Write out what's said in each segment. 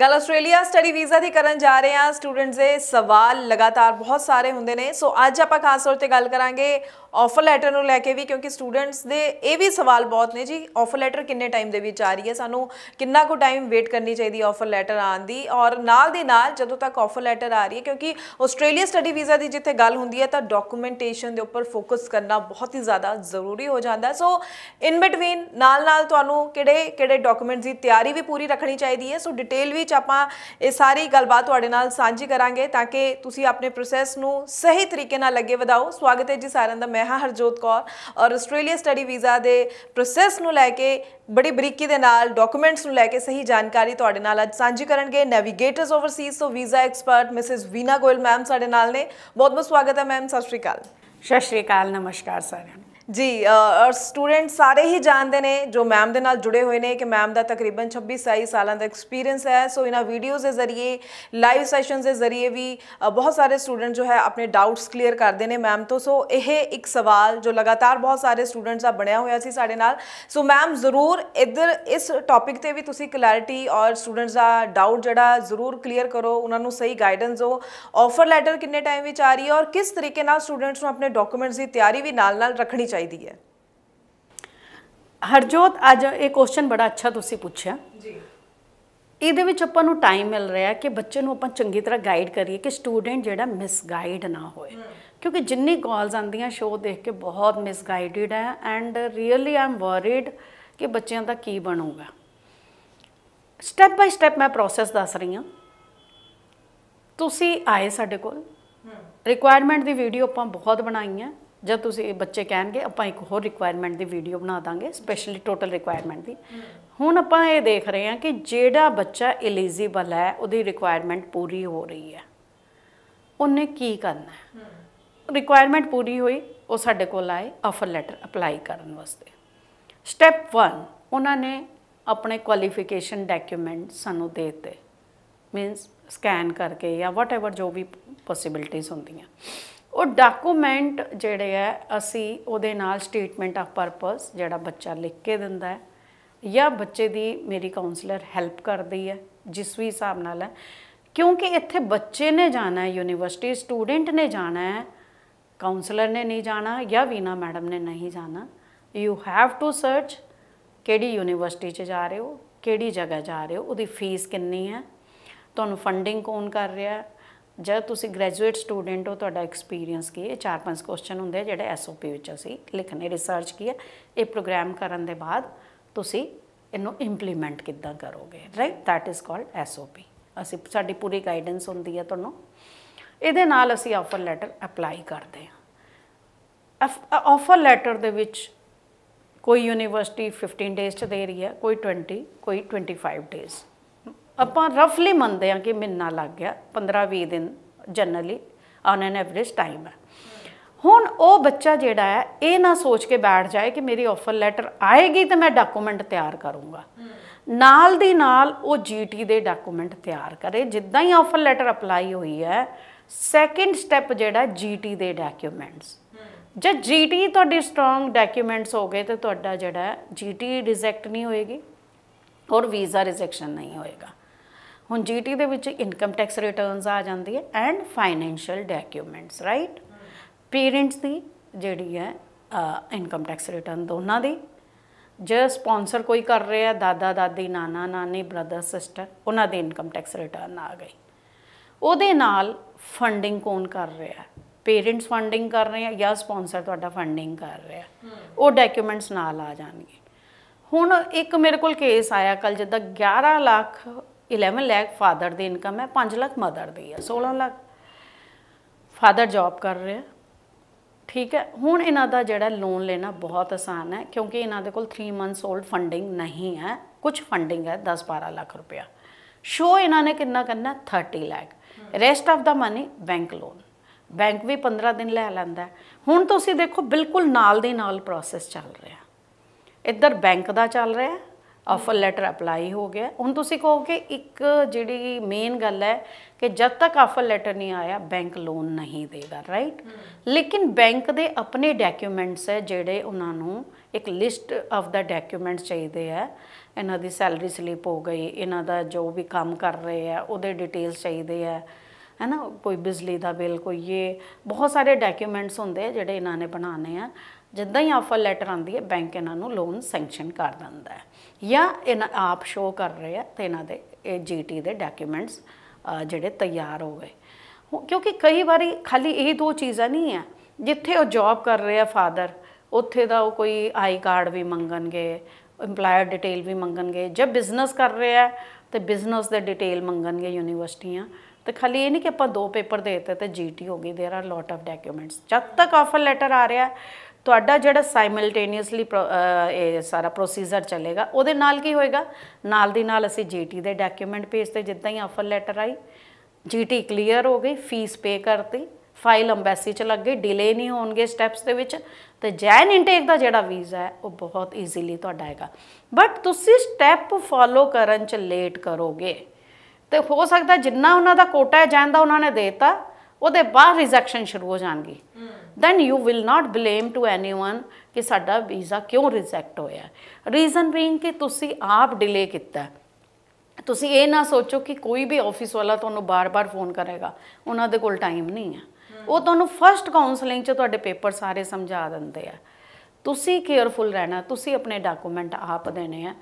ਗੱਲ Australia study visa ਦੀ ਕਰਨ ਜਾ ਰਹੇ ਆ ਸਟੂਡੈਂਟਸ ਦੇ ਸਵਾਲ ਲਗਾਤਾਰ ਬਹੁਤ ਸਾਰੇ ਹੁੰਦੇ ਨੇ ਸੋ ਅੱਜ ਆਪਾਂ ਖਾਸ ਤੌਰ ਤੇ ਗੱਲ ਕਰਾਂਗੇ ਆਫਰ ਲੈਟਰ ਨੂੰ ਲੈ ਕੇ ਵੀ ਕਿਉਂਕਿ ਸਟੂਡੈਂਟਸ ਦੇ ਇਹ ਵੀ ਸਵਾਲ ਬਹੁਤ ਨੇ ਜੀ ਆਫਰ ਲੈਟਰ ਕਿੰਨੇ ਟਾਈਮ ਦੇ ਵਿੱਚ ਆ ਰਹੀ ਹੈ ਸਾਨੂੰ ਕਿੰਨਾ ਕੁ ਟਾਈਮ ਵੇਟ ਕਰਨੀ ਚਾਹੀਦੀ ਆਫਰ ਲੈਟਰ ਆਣ ਦੀ ਔਰ ਨਾਲ ਦੇ ਨਾਲ ਜਦੋਂ ਤੱਕ ਆਫਰ ਲੈਟਰ ਆ ਰਹੀ ਹੈ ਕਿਉਂਕਿ ਆਸਟ੍ਰੇਲੀਆ ਸਟੱਡੀ ਵੀਜ਼ਾ ਦੀ ਜਿੱਥੇ ਗੱਲ ਹੁੰਦੀ ਹੈ ਤਾਂ ਡਾਕੂਮੈਂਟੇਸ਼ਨ ਦੇ ਉੱਪਰ ਫੋਕਸ ਕਰਨਾ ਬਹੁਤ ਹੀ ਜ਼ਿਆਦਾ ਜ਼ਰੂਰੀ ਹੋ ਜਾਂਦਾ ਸੋ ਇਨ ਬਿਟਵੀਨ ਨਾਲ ਨਾਲ ਤੁਹਾਨੂੰ ਕਿਹੜੇ ਕਿਹੜੇ ਡਾਕੂਮੈਂਟਸ ਦੀ ਤਿਆਰੀ ਵੀ ਪੂਰੀ ਰੱਖਣੀ ਚਾਹੀਦੀ ਹੈ ਸੋ ਡਿਟੇਲ ਵੀ ਵਿੱਚ ਆਪਾਂ ਇਹ ਸਾਰੀ ਗੱਲਬਾਤ ਤੁਹਾਡੇ ਨਾਲ ਸਾਂਝੀ ਕਰਾਂਗੇ ਤਾਂ ਕਿ ਤੁਸੀਂ ਆਪਣੇ ਪ੍ਰੋਸੈਸ ਨੂੰ ਸਹੀ ਤਰੀਕੇ ਨਾਲ ਅੱਗੇ ਵਧਾਓ ਸਵਾਗਤ ਹੈ ਜੀ ਸਾਰਿਆਂ ਦਾ ਮੈਂ ਹਾਂ ਹਰਜੋਤ ਕੌਰ ਔਰ ਆਸਟ੍ਰੇਲੀਆ ਸਟੱਡੀ ਵੀਜ਼ਾ ਦੇ ਪ੍ਰੋਸੈਸ ਨੂੰ ਲੈ ਕੇ ਬੜੀ ਬਰੀਕੀ ਦੇ ਨਾਲ ਡਾਕੂਮੈਂਟਸ ਨੂੰ ਲੈ ਕੇ ਸਹੀ ਜਾਣਕਾਰੀ ਤੁਹਾਡੇ ਨਾਲ ਅੱਜ ਸਾਂਝੀ ਕਰਨਗੇ ਨੈਵੀਗੇਟਰਸ ਓਵਰਸੀਜ਼ ਤੋਂ visa expert Mrs Veena Goyal ma'am ਸਾਡੇ ਨਾਲ ਨੇ ਬਹੁਤ ਬਹੁਤ ਸਵਾਗਤ ਹੈ ਮੈਮ ਸਤਿ ਸ਼੍ਰੀ ਅਕਾਲ ਸਤਿ ਸ਼੍ਰੀ ਅਕਾਲ ਨਮਸਕਾਰ ਸਾਰਿਆਂ ਨੂੰ ਜੀ ਔਰ ਸਟੂਡੈਂਟ ਸਾਰੇ ਹੀ ਜਾਣਦੇ ਨੇ ਜੋ ਮੈਮ ਦੇ ਨਾਲ ਜੁੜੇ ਹੋਏ ਨੇ ਕਿ ਮੈਮ ਦਾ ਤਕਰੀਬਨ 26 27 ਸਾਲਾਂ ਦਾ ਐਕਸਪੀਰੀਅੰਸ ਹੈ ਸੋ ਇਹਨਾਂ ਵੀਡੀਓਜ਼ ਦੇ ਜ਼ਰੀਏ ਲਾਈਵ ਸੈਸ਼ਨਸ ਦੇ ਜ਼ਰੀਏ ਵੀ ਬਹੁਤ ਸਾਰੇ ਸਟੂਡੈਂਟ ਜੋ ਹੈ ਆਪਣੇ ਡਾਊਟਸ ਕਲੀਅਰ ਕਰਦੇ ਨੇ ਮੈਮ ਤੋਂ ਸੋ ਇਹ ਇੱਕ ਸਵਾਲ ਜੋ ਲਗਾਤਾਰ ਬਹੁਤ ਸਾਰੇ ਸਟੂਡੈਂਟਸ ਦਾ ਬਣਿਆ ਹੋਇਆ ਸੀ ਸਾਡੇ ਨਾਲ ਸੋ ਮੈਮ ਜ਼ਰੂਰ ਇਧਰ ਇਸ ਟੌਪਿਕ ਤੇ ਵੀ ਤੁਸੀਂ ਕਲੈਰਿਟੀ ਔਰ ਸਟੂਡੈਂਟਸ ਦਾ ਡਾਊਟ ਜਿਹੜਾ ਜ਼ਰੂਰ ਕਲੀਅਰ ਕਰੋ ਉਹਨਾਂ ਨੂੰ ਸਹੀ ਗਾਈਡੈਂਸ ਦਿਓ ਆਫਰ ਲੈਟਰ ਕਿੰਨੇ ਟਾਈਮ ਵਿੱਚ ਆ ਰਹੀ ਹੈ ਔਰ ਕਿਸ ਤਰੀਕੇ ਨਾਲ ਸਟੂਡੈਂਟਸ ਨੂੰ ਆਪਣੇ ਡਾਕੂਮੈਂਟਸ ਦੀ ਤਿਆਰੀ ਵੀ ਨਾਲ ਨਾਲ ਰੱਖਣੀ ਚਾਹੀਦੀ ਹੈ ਹਰਜੋਤ ਅੱਜ ਇਹ ਕੁਐਸਚਨ ਬੜਾ ਅੱਛਾ ਤੁਸੀਂ ਪੁੱਛਿਆ ਜੀ ਇਹਦੇ ਵਿੱਚ ਆਪਾਂ ਨੂੰ ਟਾਈਮ ਮਿਲ ਰਿਹਾ ਕਿ ਬੱਚੇ ਨੂੰ ਆਪਾਂ ਚੰਗੀ ਤਰ੍ਹਾਂ ਗਾਈਡ ਕਰੀਏ ਕਿ ਸਟੂਡੈਂਟ ਜਿਹੜਾ ਮਿਸਗਾਈਡ ਨਾ ਹੋਏ ਕਿਉਂਕਿ ਜਿੰਨੀ ਕਾਲਸ ਆਉਂਦੀਆਂ ਸ਼ੋਅ ਦੇਖ ਕੇ ਬਹੁਤ ਮਿਸਗਾਈਡਡ ਹੈ ਐਂਡ ਰੀਅਲੀ ਆਮ ਵਰੀਡ ਕਿ ਬੱਚਿਆਂ ਦਾ ਕੀ ਬਣੂਗਾ ਸਟੈਪ ਬਾਈ ਸਟੈਪ ਮੈਂ ਪ੍ਰੋਸੈਸ ਦੱਸ ਰਹੀ ਹਾਂ ਤੁਸੀਂ ਆਏ ਸਾਡੇ ਕੋਲ ਰਿਕੁਆਇਰਮੈਂਟ ਦੀ ਵੀਡੀਓ ਆਪਾਂ ਬਹੁਤ ਬਣਾਈ ਹੈ ਜਦ ਤੁਸੀਂ ਬੱਚੇ ਕਹਿਣਗੇ ਆਪਾਂ ਇੱਕ ਹੋਰ ਰਿਕੁਆਇਰਮੈਂਟ ਦੀ ਵੀਡੀਓ ਬਣਾ ਦਾਂਗੇ ਸਪੈਸ਼ਲੀ ਟੋਟਲ ਰਿਕੁਆਇਰਮੈਂਟ ਦੀ ਹੁਣ ਆਪਾਂ ਇਹ ਦੇਖ ਰਹੇ ਹਾਂ ਕਿ ਜਿਹੜਾ ਬੱਚਾ ਐਲੀਜੀਬਲ ਹੈ ਉਹਦੀ ਰਿਕੁਆਇਰਮੈਂਟ ਪੂਰੀ ਹੋ ਰਹੀ ਹੈ ਉਹਨੇ ਕੀ ਕਰਨਾ ਹੈ ਰਿਕੁਆਇਰਮੈਂਟ ਪੂਰੀ ਹੋਈ ਉਹ ਸਾਡੇ ਕੋਲ ਆਏ ਆਫਰ ਲੈਟਰ ਅਪਲਾਈ ਕਰਨ ਵਾਸਤੇ ਸਟੈਪ 1 ਉਹਨਾਂ ਨੇ ਆਪਣੇ ਕੁਆਲੀਫਿਕੇਸ਼ਨ ਡਾਕੂਮੈਂਟ ਸਾਨੂੰ ਦੇ ਦਿੱਤੇ ਮੀਨਸ ਸਕੈਨ ਕਰਕੇ ਜਾਂ ਵਾਟਐਵਰ ਜੋ ਵੀ ਪੋਸਿਬਿਲਟੀਆਂ ਹੁੰਦੀਆਂ ਉਹ ਡਾਕੂਮੈਂਟ ਜਿਹੜੇ ਆ ਅਸੀਂ ਉਹਦੇ ਨਾਲ ਸਟੇਟਮੈਂਟ ਆਫ ਪਰਪਸ ਜਿਹੜਾ ਬੱਚਾ ਲਿਖ ਕੇ ਦਿੰਦਾ ਹੈ ਜਾਂ ਬੱਚੇ ਦੀ ਮੇਰੀ ਕਾਉਂਸਲਰ ਹੈਲਪ ਕਰਦੀ ਹੈ ਜਿਸ ਵੀ ਹਿਸਾਬ ਨਾਲ ਹੈ ਕਿਉਂਕਿ ਇੱਥੇ ਬੱਚੇ ਨੇ ਜਾਣਾ ਹੈ ਯੂਨੀਵਰਸਿਟੀ ਸਟੂਡੈਂਟ ਨੇ ਜਾਣਾ ਹੈ ਕਾਉਂਸਲਰ ਨੇ ਨਹੀਂ ਜਾਣਾ ਜਾਂ ਵੀਨਾ ਮੈਡਮ ਨੇ ਨਹੀਂ ਜਾਣਾ ਯੂ ਹੈਵ ਟੂ ਸਰਚ ਕਿਹੜੀ ਯੂਨੀਵਰਸਿਟੀ 'ਚ ਜਾ ਰਹੇ ਹੋ ਕਿਹੜੀ ਜਗ੍ਹਾ ਜਾ ਰਹੇ ਹੋ ਉਹਦੀ ਫੀਸ ਕਿੰਨੀ ਹੈ ਤੁਹਾਨੂੰ ਫੰਡਿੰਗ ਕੌਣ ਕਰ ਰਿਹਾ ਹੈ ਜਦ ਤੁਸੀਂ ਗ੍ਰੈਜੂਏਟ ਸਟੂਡੈਂਟ ਹੋ ਤੁਹਾਡਾ ਐਕਸਪੀਰੀਅੰਸ ਕੀ ਹੈ ਚਾਰ ਪੰਜ ਕੁਐਸਚਨ ਹੁੰਦੇ ਜਿਹੜੇ ਐਸਓਪੀ ਵਿੱਚ ਅਸੀਂ ਲਿਖਨੇ ਰਿਸਰਚ ਕੀ ਹੈ ਇਹ ਪ੍ਰੋਗਰਾਮ ਕਰਨ ਦੇ ਬਾਅਦ ਤੁਸੀਂ ਇਹਨੂੰ ਇੰਪਲੀਮੈਂਟ ਕਿੱਦਾਂ ਕਰੋਗੇ right that is called SOP ਅਸੀਂ ਸਾਡੀ ਪੂਰੀ ਗਾਈਡੈਂਸ ਹੁੰਦੀ ਹੈ ਤੁਹਾਨੂੰ ਇਹਦੇ ਨਾਲ ਅਸੀਂ ਆਫਰ ਲੈਟਰ ਅਪਲਾਈ ਕਰਦੇ ਹਾਂ ਆਫਰ ਲੈਟਰ ਦੇ ਵਿੱਚ ਕੋਈ ਯੂਨੀਵਰਸਿਟੀ 15 ਡੇਜ਼ ਚ ਦੇ ਰਹੀ ਹੈ ਕੋਈ 20 ਕੋਈ 25 ਡੇਜ਼ ਆਪਾਂ ਰਫਲੀ ਮੰਨਦੇ ਆ ਕਿ ਮਹੀਨਾ ਲੱਗ ਗਿਆ 15-20 ਦਿਨ generally on an average time ਹੈ ਹੁਣ ਉਹ ਬੱਚਾ ਜਿਹੜਾ ਹੈ ਇਹ ਨਾ ਸੋਚ ਕੇ ਬੈਠ ਜਾਏ ਕਿ ਮੇਰੀ ਆਫਰ ਲੈਟਰ ਆਏਗੀ ਤੇ ਮੈਂ ਡਾਕੂਮੈਂਟ ਤਿਆਰ ਕਰੂੰਗਾ ਨਾਲ ਦੀ ਨਾਲ ਉਹ ਜੀਟੀ ਦੇ ਡਾਕੂਮੈਂਟ ਤਿਆਰ ਕਰੇ ਜਿੱਦਾਂ ਹੀ ਆਫਰ ਲੈਟਰ ਅਪਲਾਈ ਹੋਈ ਹੈ ਸੈਕਿੰਡ ਸਟੈਪ ਜਿਹੜਾ ਜੀਟੀ ਦੇ ਡਾਕੂਮੈਂਟਸ ਜੇ ਜੀਟੀ ਤੁਹਾਡੀ ਸਟਰੋਂਗ ਡਾਕੂਮੈਂਟਸ ਹੋ ਗਏ ਤੇ ਤੁਹਾਡਾ ਜਿਹੜਾ ਜੀਟੀ ਰਿਜੈਕਟ ਨਹੀਂ ਹੋਏਗੀ ਔਰ ਵੀਜ਼ਾ ਰਿਜੈਕਸ਼ਨ ਨਹੀਂ ਹੋਏਗਾ ਹੁਣ ਜੀਟੀ ਦੇ ਵਿੱਚ ਇਨਕਮ ਟੈਕਸ ਰਿਟਰਨਸ ਆ ਜਾਂਦੀ ਹੈ and financial documents right parents ਦੀ ਜਿਹੜੀ ਹੈ ਇਨਕਮ ਟੈਕਸ ਰਿਟਰਨ ਦੋਨਾਂ ਦੀ ਜੇ ਸਪਾਂਸਰ ਕੋਈ ਕਰ ਰਿਹਾ ਦਾਦਾ ਦਾਦੀ ਨਾਨਾ ਨਾਨੀ ਬ੍ਰਦਰ ਸਿਸਟਰ ਉਹਨਾਂ ਦੇ ਇਨਕਮ ਟੈਕਸ ਰਿਟਰਨ ਆ ਗਈ ਉਹਦੇ ਨਾਲ ਫੰਡਿੰਗ ਕੌਣ ਕਰ ਰਿਹਾ ਪੇਰੈਂਟਸ ਫੰਡਿੰਗ ਕਰ ਰਹੇ ਆ ਜਾਂ ਸਪਾਂਸਰ ਤੁਹਾਡਾ ਫੰਡਿੰਗ ਕਰ ਰਿਹਾ ਉਹ ਡਾਕੂਮੈਂਟਸ ਨਾਲ ਆ ਜਾਣਗੇ ਹੁਣ ਇੱਕ ਮੇਰੇ ਕੋਲ ਕੇਸ ਆਇਆ ਕੱਲ ਜਿੱਦਾਂ 11 ਲੱਖ 11 ਲੱਖ ਫਾਦਰ ਦੀ ਇਨਕਮ ਹੈ 5 ਲੱਖ ਮਦਰ ਦੀ ਹੈ 16 ਲੱਖ ਫਾਦਰ ਜੌਬ ਕਰ ਰਹੇ ਹੈ ਠੀਕ ਹੈ ਹੁਣ ਇਹਨਾਂ ਦਾ ਜਿਹੜਾ ਲੋਨ ਲੈਣਾ ਬਹੁਤ ਆਸਾਨ ਹੈ ਕਿਉਂਕਿ ਇਹਨਾਂ ਦੇ ਕੋਲ 3 ਮੰਥਸ 올ਡ ਫੰਡਿੰਗ ਨਹੀਂ ਹੈ ਕੁਝ ਫੰਡਿੰਗ ਹੈ 10-12 ਲੱਖ ਰੁਪਇਆ ਸ਼ੋ ਇਹਨਾਂ ਨੇ ਕਿੰਨਾ ਕਰਨਾ 30 ਲੱਖ ਰੈਸਟ ਆਫ ਦਾ ਮਨੀ ਬੈਂਕ ਲੋਨ ਬੈਂਕ ਵੀ 15 ਦਿਨ ਲੈ ਲੈਂਦਾ ਹੁਣ ਤੁਸੀਂ ਦੇਖੋ ਬਿਲਕੁਲ ਨਾਲ ਦੇ ਨਾਲ ਪ੍ਰੋਸੈਸ ਚੱਲ ਰਿਹਾ ਇੱਧਰ ਬੈਂਕ ਦਾ ਚੱਲ ਰਿਹਾ ਆਫਰ ਲੈਟਰ ਅਪਲਾਈ ਹੋ ਗਿਆ ਹੁਣ ਤੁਸੀਂ ਕਹੋਗੇ ਇੱਕ ਜਿਹੜੀ ਮੇਨ ਗੱਲ ਹੈ ਕਿ ਜਦ ਤੱਕ ਆਫਰ ਲੈਟਰ ਨਹੀਂ ਆਇਆ ਬੈਂਕ ਲੋਨ ਨਹੀਂ ਦੇਗਾ ਰਾਈਟ ਲੇਕਿਨ ਬੈਂਕ ਦੇ ਆਪਣੇ ਡਾਕੂਮੈਂਟਸ ਹੈ ਜਿਹੜੇ ਉਹਨਾਂ ਨੂੰ ਇੱਕ ਲਿਸਟ ਆਫ ਦਾ ਡਾਕੂਮੈਂਟਸ ਚਾਹੀਦੇ ਆ ਇਹਨਾਂ ਦੀ ਸੈਲਰੀ ਸਲਿੱਪ ਹੋ ਗਈ ਇਹਨਾਂ ਦਾ ਜੋ ਵੀ ਕੰਮ ਕਰ ਰਹੇ ਆ ਉਹਦੇ ਡਿਟੇਲਸ ਚਾਹੀਦੇ ਆ ਹੈ ਨਾ ਕੋਈ ਬਿਜਲੀ ਦਾ ਬਿੱਲ ਕੋਈ ਇਹ ਬਹੁਤ ਸਾਰੇ ਡਾਕੂਮੈਂਟਸ ਹੁੰਦੇ ਜਿਹੜੇ ਇਹਨਾਂ ਨੇ ਬਣਾਉਣੇ ਆ ਜਿੱਦਾਂ ਹੀ ਆਫਰ ਲੈਟਰ ਆਉਂਦੀ ਹੈ ਬੈਂਕ ਇਹਨਾਂ ਨੂੰ ਲੋਨ ਸੈਂਕਸ਼ਨ ਕਰ ਦਿੰਦਾ ਹੈ ਜਾਂ ਇਹਨਾਂ ਆਪ ਸ਼ੋ ਕਰ ਰਹੇ ਆ ਤੇ ਇਹਨਾਂ ਦੇ ਇਹ ਜੀਟੀ ਦੇ ਡਾਕੂਮੈਂਟਸ ਜਿਹੜੇ ਤਿਆਰ ਹੋ ਗਏ ਕਿਉਂਕਿ ਕਈ ਵਾਰੀ ਖਾਲੀ ਇਹ ਦੋ ਚੀਜ਼ਾਂ ਨਹੀਂ ਆ ਜਿੱਥੇ ਉਹ ਜੌਬ ਕਰ ਰਹੇ ਆ ਫਾਦਰ ਉੱਥੇ ਦਾ ਉਹ ਕੋਈ ਆਈ ਕਾਰਡ ਵੀ ਮੰਗਣਗੇ ਏਮਪਲਾਇਰ ਡਿਟੇਲ ਵੀ ਮੰਗਣਗੇ ਜਬ ਬਿਜ਼ਨਸ ਕਰ ਰਹੇ ਆ ਤੇ ਬਿਜ਼ਨਸ ਦੇ ਡਿਟੇਲ ਮੰਗਣਗੇ ਯੂਨੀਵਰਸਿਟੀਆਂ ਤੇ ਖਾਲੀ ਇਹ ਨਹੀਂ ਕਿ ਆਪਾਂ ਦੋ ਪੇਪਰ ਦੇ ਦਿੱਤੇ ਤੇ ਜੀਟੀ ਹੋ ਗਈ there are lot of documents ਜਦ ਤੱਕ ਆਫਰ ਲੈਟਰ ਆ ਰਿਹਾ ਤੁਹਾਡਾ ਜਿਹੜਾ ਸਾਈਮਲਟੇਨੀਅਸਲੀ ਇਹ ਸਾਰਾ ਪ੍ਰੋਸੀਜਰ ਚੱਲੇਗਾ ਉਹਦੇ ਨਾਲ ਕੀ ਹੋਏਗਾ ਨਾਲ ਦੀ ਨਾਲ ਅਸੀਂ ਜੀਟੀ ਦੇ ਡਾਕੂਮੈਂਟ ਪੇਜ ਤੇ ਜਿੱਦਾਂ ਹੀ ਆਫਰ ਲੈਟਰ ਆਈ ਜੀਟੀ ਕਲੀਅਰ ਹੋ ਗਈ ਫੀਸ ਪੇ ਕਰਤੀ ਫਾਈਲ ਅੰਬੈਸੀ ਚ ਲੱਗ ਗਈ ਡਿਲੇ ਨਹੀਂ ਹੋਣਗੇ ਸਟੈਪਸ ਦੇ ਵਿੱਚ ਤੇ ਜੈਨ ਇਨਟੇਕ ਦਾ ਜਿਹੜਾ ਵੀਜ਼ਾ ਹੈ ਉਹ ਬਹੁਤ ਈਜ਼ੀਲੀ ਤੁਹਾਡਾ ਆਏਗਾ ਬਟ ਤੁਸੀਂ ਸਟੈਪ ਫਾਲੋ ਕਰਨ ਚ ਲੇਟ ਕਰੋਗੇ ਤੇ ਹੋ ਸਕਦਾ ਜਿੰਨਾ ਉਹਨਾਂ ਦਾ ਕੋਟਾ ਹੈ ਜੈਨ ਦਾ ਉਹਨਾਂ ਨੇ ਦੇਤਾ ਉਹਦੇ ਬਾਅਦ ਰਿਜੈਕਸ਼ਨ ਸ਼ੁਰੂ ਹੋ ਜਾਣਗੀ then you will not blame to anyone ਕਿ ਸਾਡਾ ਵੀਜ਼ਾ ਕਿਉਂ ਰਿਜੈਕਟ ਹੋਇਆ ਰੀਜ਼ਨ ਬੀਇੰਗ ਕਿ ਤੁਸੀਂ ਆਪ ਡਿਲੇ ਕੀਤਾ ਤੁਸੀਂ ਇਹ ਨਾ ਸੋਚੋ ਕਿ ਕੋਈ ਵੀ ਆਫਿਸ ਵਾਲਾ ਤੁਹਾਨੂੰ ਬਾਰ-ਬਾਰ ਫੋਨ ਕਰੇਗਾ ਉਹਨਾਂ ਦੇ ਕੋਲ ਟਾਈਮ ਨਹੀਂ ਹੈ ਉਹ ਤੁਹਾਨੂੰ ਫਰਸਟ ਕਾਉਂਸਲਿੰਗ 'ਚ ਤੁਹਾਡੇ ਪੇਪਰ ਸਾਰੇ ਸਮਝਾ ਦਿੰਦੇ ਆ ਤੁਸੀਂ ਕੇਅਰਫੁਲ ਰਹਿਣਾ ਤੁਸੀਂ ਆਪਣੇ ਡਾਕੂਮੈਂਟ ਆਪ ਦੇਣੇ ਆ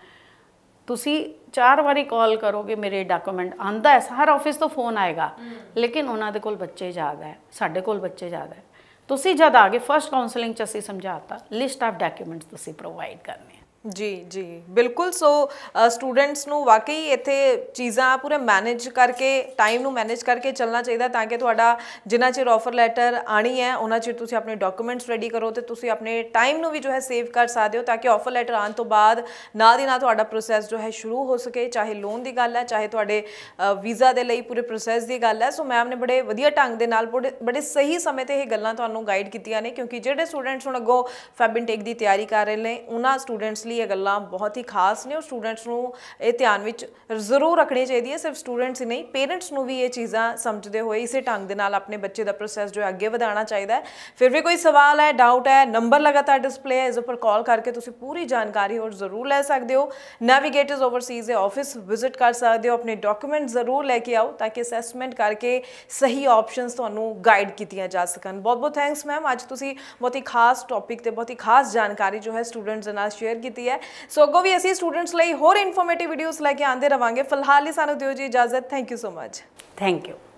ਤੁਸੀਂ ਚਾਰ ਵਾਰੀ ਕਾਲ ਕਰੋਗੇ ਮੇਰੇ ਡਾਕੂਮੈਂਟ ਆਂਦਾ ਹੈ ਸਾਰਾ ਆਫਿਸ ਤੋਂ ਫੋਨ ਆਏਗਾ ਲੇਕਿਨ ਉਹਨਾਂ ਦੇ ਕੋਲ ਬੱਚੇ ਜ਼ਿਆਦਾ ਹੈ ਸਾਡੇ ਕੋਲ ਬੱਚੇ ਜ਼ਿਆਦਾ ਹੈ ਤੁਸੀਂ ਜਦ ਆ ਗਏ ਫਰਸਟ ਕਾਉਂਸਲਿੰਗ ਚ ਅਸੀਂ ਸਮਝਾਤਾ ਲਿਸਟ ਆਫ ਡਾਕੂਮੈਂਟਸ ਤੁਸੀਂ ਪ੍ਰੋਵਾਈਡ ਕਰਨੇ ਜੀ ਜੀ ਬਿਲਕੁਲ ਸੋ ਸਟੂਡੈਂਟਸ ਨੂੰ ਵਾਕਈ ਇੱਥੇ ਚੀਜ਼ਾਂ ਪੂਰੇ ਮੈਨੇਜ ਕਰਕੇ ਟਾਈਮ ਨੂੰ ਮੈਨੇਜ ਕਰਕੇ ਚੱਲਣਾ ਚਾਹੀਦਾ ਤਾਂ ਕਿ ਤੁਹਾਡਾ ਜਿੰਨਾ ਚਿਰ ਆਫਰ ਲੈਟਰ ਆਣੀ ਹੈ ਉਹਨਾਂ ਚਿਰ ਤੁਸੀਂ ਆਪਣੇ ਡਾਕੂਮੈਂਟਸ ਰੈਡੀ ਕਰੋ ਤੇ ਤੁਸੀਂ ਆਪਣੇ ਟਾਈਮ ਨੂੰ ਵੀ ਜੋ ਹੈ ਸੇਵ ਕਰ ਸਕਦੇ ਹੋ ਤਾਂ ਕਿ ਆਫਰ ਲੈਟਰ ਆਉਣ ਤੋਂ ਬਾਅਦ ਨਾਲ ਦੀ ਨਾਲ ਤੁਹਾਡਾ ਪ੍ਰੋਸੈਸ ਜੋ ਹੈ ਸ਼ੁਰੂ ਹੋ ਸਕੇ ਚਾਹੇ ਲੋਨ ਦੀ ਗੱਲ ਹੈ ਚਾਹੇ ਤੁਹਾਡੇ ਵੀਜ਼ਾ ਦੇ ਲਈ ਪੂਰੇ ਪ੍ਰੋਸੈਸ ਦੀ ਗੱਲ ਹੈ ਸੋ ਮੈਮ ਨੇ ਬੜੇ ਵਧੀਆ ਢੰਗ ਦੇ ਨਾਲ ਬੜੇ ਸਹੀ ਸਮੇਂ ਤੇ ਇਹ ਗੱਲਾਂ ਤੁਹਾਨੂੰ ਗਾਈਡ ਕੀਤੀਆਂ ਨੇ ਕਿਉਂਕਿ ਜਿਹੜੇ ਸਟੂਡੈਂਟਸ ਹੁਣ ਅੱਗੋਂ ਫੈਬ ਦੀ ਤਿਆਰੀ ਕਰ ਰਹੇ ਨੇ ਉਹਨਾਂ ਸਟੂਡੈਂਟਸ ਲਈ ਇਹ ਗੱਲਾਂ ਬਹੁਤ ਹੀ ਖਾਸ ਨੇ ਉਹ ਸਟੂਡੈਂਟਸ ਨੂੰ ਇਹ ਧਿਆਨ ਵਿੱਚ ਜ਼ਰੂਰ ਰੱਖਣੀ ਚਾਹੀਦੀ ਹੈ ਸਿਰਫ ਸਟੂਡੈਂਟਸ ਹੀ ਨਹੀਂ ਪੇਰੈਂਟਸ ਨੂੰ ਵੀ ਇਹ ਚੀਜ਼ਾਂ ਸਮਝਦੇ ਹੋਏ ਇਸੇ ਢੰਗ ਦੇ ਨਾਲ ਆਪਣੇ ਬੱਚੇ ਦਾ ਪ੍ਰੋਸੈਸ ਜੋ ਅੱਗੇ ਵਧਾਉਣਾ ਚਾਹੀਦਾ ਹੈ ਫਿਰ ਵੀ ਕੋਈ ਸਵਾਲ ਹੈ ਡਾਊਟ ਹੈ ਨੰਬਰ ਲਗਾਤਾਰ ਡਿਸਪਲੇ ਹੈ ਇਸ ਉੱਪਰ ਕਾਲ ਕਰਕੇ ਤੁਸੀਂ ਪੂਰੀ ਜਾਣਕਾਰੀ ਹੋਰ ਜ਼ਰੂਰ ਲੈ ਸਕਦੇ ਹੋ ਨੈਵੀਗੇਟਰਸ ਓਵਰਸੀਜ਼ ਦੇ ਆਫਿਸ ਵਿਜ਼ਿਟ ਕਰ ਸਕਦੇ ਹੋ ਆਪਣੇ ਡਾਕੂਮੈਂਟ ਜ਼ਰੂਰ ਲੈ ਕੇ ਆਓ ਤਾਂ ਕਿ ਅਸੈਸਮੈਂਟ ਕਰਕੇ ਸਹੀ ਆਪਸ਼ਨਸ ਤੁਹਾਨੂੰ ਗਾਈਡ ਕੀਤੀਆਂ ਜਾ ਸਕਣ ਬਹੁਤ ਬਹੁਤ ਥੈਂਕਸ ਮੈਮ ਅੱਜ ਤੁਸੀਂ ਬਹੁਤ ਹੀ ਖਾਸ ਟੌਪਿਕ ਤੇ ਬਹੁਤ ਹੀ ਖਾਸ ਜਾਣਕਾਰੀ ਜੋ ਹੈ ਸਟੂਡੈਂਟਸ ਨਾਲ ਸ਼ੇਅਰ ਕੀਤੀ ਕੀਤੀ ਹੈ ਸੋ ਅੱਗੋਂ ਵੀ ਅਸੀਂ ਸਟੂਡੈਂਟਸ ਲਈ ਹੋਰ ਇਨਫੋਰਮੇਟਿਵ ਵੀਡੀਓਜ਼ ਲੈ ਕੇ ਆਂਦੇ ਰਵਾਂਗੇ ਫਿਲਹਾਲ ਲਈ ਸਾਨੂੰ ਦਿਓ ਜੀ ਇਜਾਜ਼ਤ thank you so much thank you